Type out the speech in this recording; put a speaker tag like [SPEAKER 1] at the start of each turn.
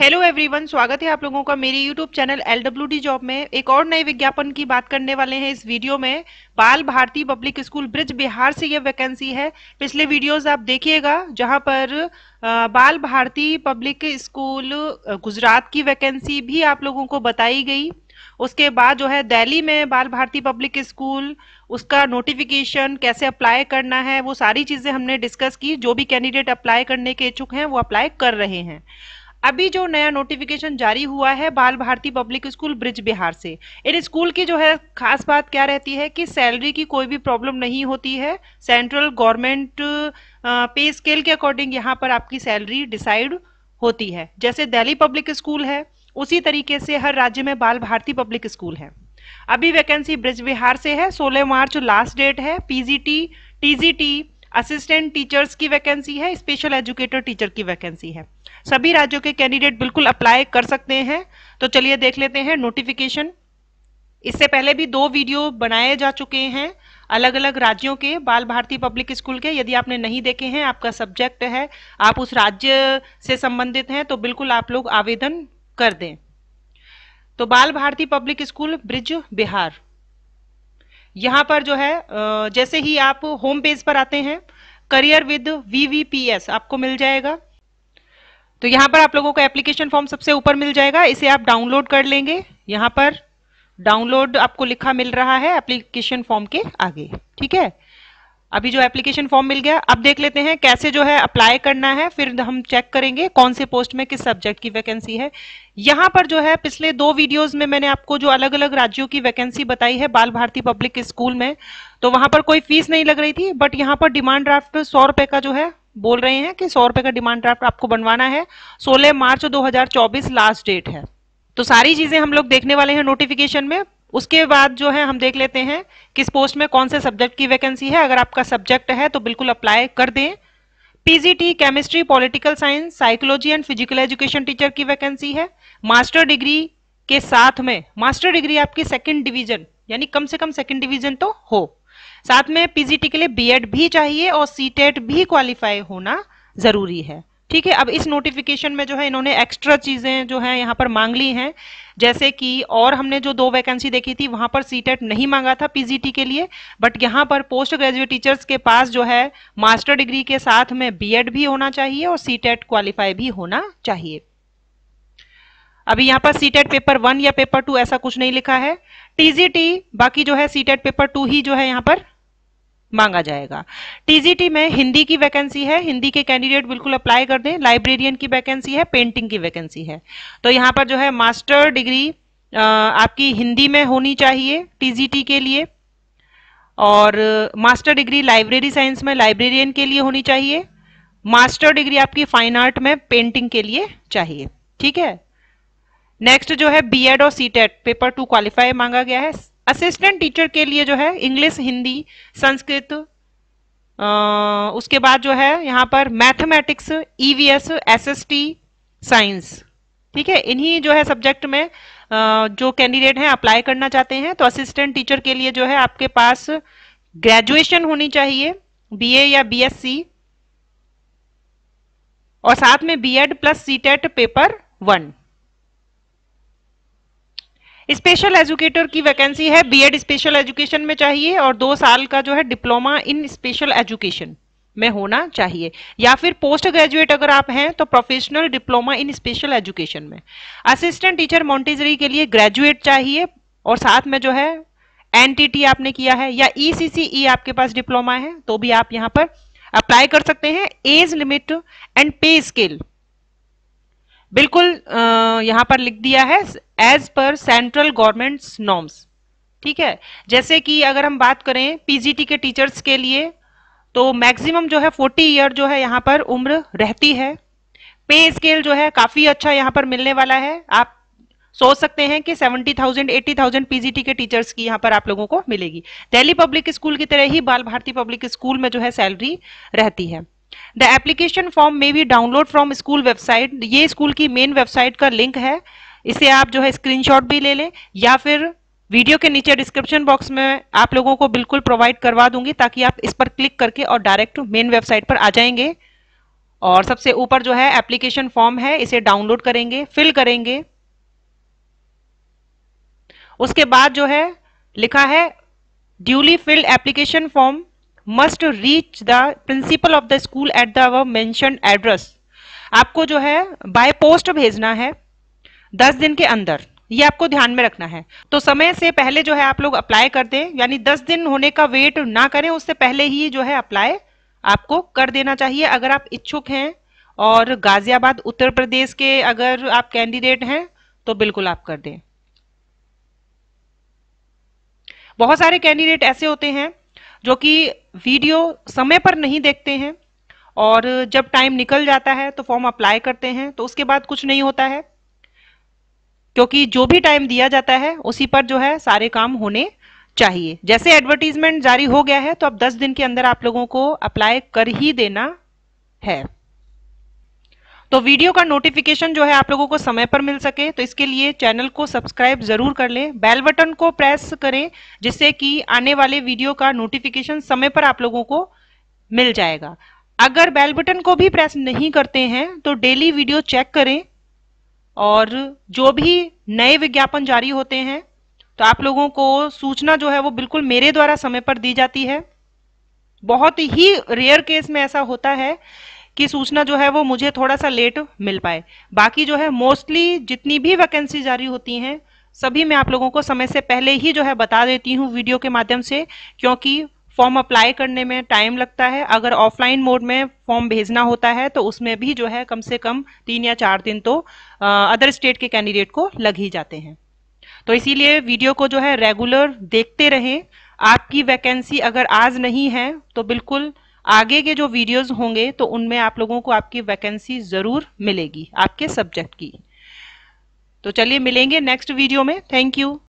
[SPEAKER 1] hello everyone स्वागत है आप लोगों का मेरे YouTube channel L W job में एक और नए विज्ञापन की बात करने वाले हैं इस वीडियो में बाल भारती पब्लिक स्कूल ब्रिज बिहार से यह वैकेंसी है पिछले वीडियोस आप देखिएगा जहां पर बाल भारती पब्लिक स्कूल गुजरात की वैकेंसी भी आप लोगों को बताई गई उसके बाद जो है दिल्ली में बाल भारती पब्लिक स्कूल उसका नोटिफिकेशन कैसे अप्लाई करना है वो सारी चीज़ें हमने डिस्कस की जो भी कैंडिडेट अप्लाई करने के इच्छुक हैं वो अप्लाई कर रहे हैं अभी जो नया नोटिफिकेशन जारी हुआ है बाल भारती पब्लिक स्कूल ब्रिज बिहार से इन स्कूल की जो है खास बात क्या रहती है कि सैलरी की कोई भी प्रॉब्लम नहीं होती है सेंट्रल गवर्नमेंट पे स्केल के अकॉर्डिंग यहाँ पर आपकी सैलरी डिसाइड होती है जैसे दिल्ली पब्लिक स्कूल है उसी तरीके से हर राज्य में बाल भारती पब्लिक स्कूल है अभी वैकेंसी ब्रिज बिहार से है 16 मार्च लास्ट डेट है पीजीटी टीजीटी असिस्टेंट टीचर्स की वैकेंसी है स्पेशल एजुकेटर टीचर की वैकेंसी है सभी राज्यों के कैंडिडेट बिल्कुल अप्लाई कर सकते हैं तो चलिए देख लेते हैं नोटिफिकेशन इससे पहले भी दो वीडियो बनाए जा चुके हैं अलग अलग राज्यों के बाल भारती पब्लिक स्कूल के यदि आपने नहीं देखे हैं आपका सब्जेक्ट है आप उस राज्य से संबंधित हैं तो बिल्कुल आप लोग आवेदन कर दें तो बाल भारती पब्लिक स्कूल ब्रिज बिहार यहां पर जो है जैसे ही आप होम पेज पर आते हैं करियर विद वीवीपीएस आपको मिल जाएगा तो यहाँ पर आप लोगों को एप्लीकेशन फॉर्म सबसे ऊपर मिल जाएगा इसे आप डाउनलोड कर लेंगे यहाँ पर डाउनलोड आपको लिखा मिल रहा है एप्लीकेशन फॉर्म के आगे ठीक है अभी जो एप्लीकेशन फॉर्म मिल गया अब देख लेते हैं कैसे जो है अप्लाई करना है फिर हम चेक करेंगे कौन से पोस्ट में किस सब्जेक्ट की वैकेंसी है यहाँ पर जो है पिछले दो वीडियोस में मैंने आपको जो अलग अलग राज्यों की वैकेंसी बताई है बाल भारती पब्लिक स्कूल में तो वहां पर कोई फीस नहीं लग रही थी बट यहाँ पर डिमांड ड्राफ्ट सौ रुपए का जो है बोल रहे हैं कि सौ रुपए का डिमांड ड्राफ्ट आपको बनवाना है 16 मार्च 2024 लास्ट डेट है तो सारी चीजें हम लोग देखने वाले हैं नोटिफिकेशन में उसके बाद जो है हम देख लेते हैं किस पोस्ट में कौन से सब्जेक्ट की वैकेंसी है अगर आपका सब्जेक्ट है तो बिल्कुल अप्लाई कर दें PGT chemistry political science psychology and physical education teacher की वैकेंसी है मास्टर डिग्री के साथ में मास्टर डिग्री आपकी सेकंड डिवीजन यानी कम से कम सेकंड डिवीजन तो हो साथ में पीजीटी के लिए बीएड भी चाहिए और सीटेट e भी क्वालिफाई होना जरूरी है ठीक है अब इस नोटिफिकेशन में जो है इन्होंने एक्स्ट्रा चीजें जो है यहाँ पर मांग ली हैं जैसे कि और हमने जो दो वैकेंसी देखी थी वहां पर सीटेट e नहीं मांगा था पीजीटी के लिए बट यहाँ पर पोस्ट ग्रेजुएट टीचर्स के पास जो है मास्टर डिग्री के साथ में बीएड भी होना चाहिए और सीटेट क्वालिफाई e भी होना चाहिए अभी यहाँ पर सीटेट पेपर वन या पेपर टू ऐसा कुछ नहीं लिखा है टीजीटी बाकी जो है सीटेट पेपर टू ही जो है यहाँ पर मांगा जाएगा टीजीटी में हिंदी की वैकेंसी है हिंदी के कैंडिडेट बिल्कुल अप्लाई कर दें लाइब्रेरियन की वैकेंसी है पेंटिंग की वैकेंसी है तो यहाँ पर जो है मास्टर डिग्री आपकी हिंदी में होनी चाहिए टीजीटी के लिए और मास्टर डिग्री लाइब्रेरी साइंस में लाइब्रेरियन के लिए होनी चाहिए मास्टर डिग्री आपकी फाइन आर्ट में पेंटिंग के लिए चाहिए ठीक है नेक्स्ट जो है बी और सी पेपर टू क्वालिफाई मांगा गया है असिस्टेंट टीचर के लिए जो है इंग्लिश हिंदी संस्कृत उसके बाद जो है यहाँ पर मैथमेटिक्स ईवीएस एसएसटी साइंस ठीक है इन्हीं जो है सब्जेक्ट में आ, जो कैंडिडेट हैं अप्लाई करना चाहते हैं तो असिस्टेंट टीचर के लिए जो है आपके पास ग्रेजुएशन होनी चाहिए बी या बी और साथ में B plus C paper one special educator की वैकेंसी है बीएड स्पेशल एजुकेशन में चाहिए और दो साल का जो है डिप्लोमा इन स्पेशल एजुकेशन में होना चाहिए या फिर पोस्ट ग्रेजुएट अगर आप हैं तो professional diploma in special education में असिस्टेंट टीचर मॉन्टेजरी के लिए ग्रेजुएट चाहिए और साथ में जो है एनटीटी आपने किया है या ई e e आपके पास डिप्लोमा है तो भी आप यहाँ पर अप्लाई कर सकते हैं age limit and pay scale बिल्कुल यहाँ पर लिख दिया है as per central governments norms ठीक है जैसे कि अगर हम बात करें पीजीटी के टीचर्स के लिए तो मैक्सिमम जो है 40 ईयर जो है यहाँ पर उम्र रहती है पे स्केल जो है काफ़ी अच्छा यहाँ पर मिलने वाला है आप सोच सकते हैं कि 70,000 80,000 पीजीटी के टीचर्स की यहाँ पर आप लोगों को मिलेगी दिल्ली पब्लिक स्कूल की तरह ही बाल भारती पब्लिक स्कूल में जो है सैलरी रहती है द एप्लीकेशन फॉर्म में भी डाउनलोड फ्रॉम स्कूल वेबसाइट ये स्कूल की मेन वेबसाइट का लिंक है इसे आप जो है स्क्रीनशॉट भी ले लें या फिर वीडियो के नीचे डिस्क्रिप्शन बॉक्स में आप लोगों को बिल्कुल प्रोवाइड करवा दूंगी ताकि आप इस पर क्लिक करके और डायरेक्ट मेन वेबसाइट पर आ जाएंगे और सबसे ऊपर जो है एप्लीकेशन फॉर्म है इसे डाउनलोड करेंगे फिल करेंगे उसके बाद जो है लिखा है duly filled application form must reach the principal of the school at the above mentioned address आपको जो है बाय पोस्ट भेजना है दस दिन के अंदर ये आपको ध्यान में रखना है तो समय से पहले जो है आप लोग अप्लाई कर दें यानी दस दिन होने का वेट ना करें उससे पहले ही जो है अप्लाई आपको कर देना चाहिए अगर आप इच्छुक हैं और गाजियाबाद उत्तर प्रदेश के अगर आप कैंडिडेट हैं तो बिल्कुल आप कर दें बहुत सारे कैंडिडेट ऐसे होते हैं जो कि वीडियो समय पर नहीं देखते हैं और जब टाइम निकल जाता है तो फॉर्म अप्लाई करते हैं तो उसके बाद कुछ नहीं होता है क्योंकि जो भी टाइम दिया जाता है उसी पर जो है सारे काम होने चाहिए जैसे एडवर्टीजमेंट जारी हो गया है तो अब 10 दिन के अंदर आप लोगों को अप्लाई कर ही देना है तो वीडियो का नोटिफिकेशन जो है आप लोगों को समय पर मिल सके तो इसके लिए चैनल को सब्सक्राइब जरूर कर लें बेल बटन को प्रेस करें जिससे कि आने वाले वीडियो का नोटिफिकेशन समय पर आप लोगों को मिल जाएगा अगर बेल बटन को भी प्रेस नहीं करते हैं तो डेली वीडियो चेक करें और जो भी नए विज्ञापन जारी होते हैं तो आप लोगों को सूचना जो है वो बिल्कुल मेरे द्वारा समय पर दी जाती है बहुत ही रेयर केस में ऐसा होता है की सूचना जो है वो मुझे थोड़ा सा लेट मिल पाए बाकी जो है मोस्टली जितनी भी वैकेंसी जारी होती हैं सभी मैं आप लोगों को समय से पहले ही जो है बता देती हूँ वीडियो के माध्यम से क्योंकि फॉर्म अप्लाई करने में टाइम लगता है अगर ऑफलाइन मोड में फॉर्म भेजना होता है तो उसमें भी जो है कम से कम तीन या चार दिन तो अदर स्टेट के कैंडिडेट को लग ही जाते हैं तो इसीलिए वीडियो को जो है रेगुलर देखते रहें आपकी वैकेंसी अगर आज नहीं है तो बिल्कुल आगे के जो वीडियोस होंगे तो उनमें आप लोगों को आपकी वैकेंसी ज़रूर मिलेगी आपके सब्जेक्ट की तो चलिए मिलेंगे नेक्स्ट वीडियो में थैंक यू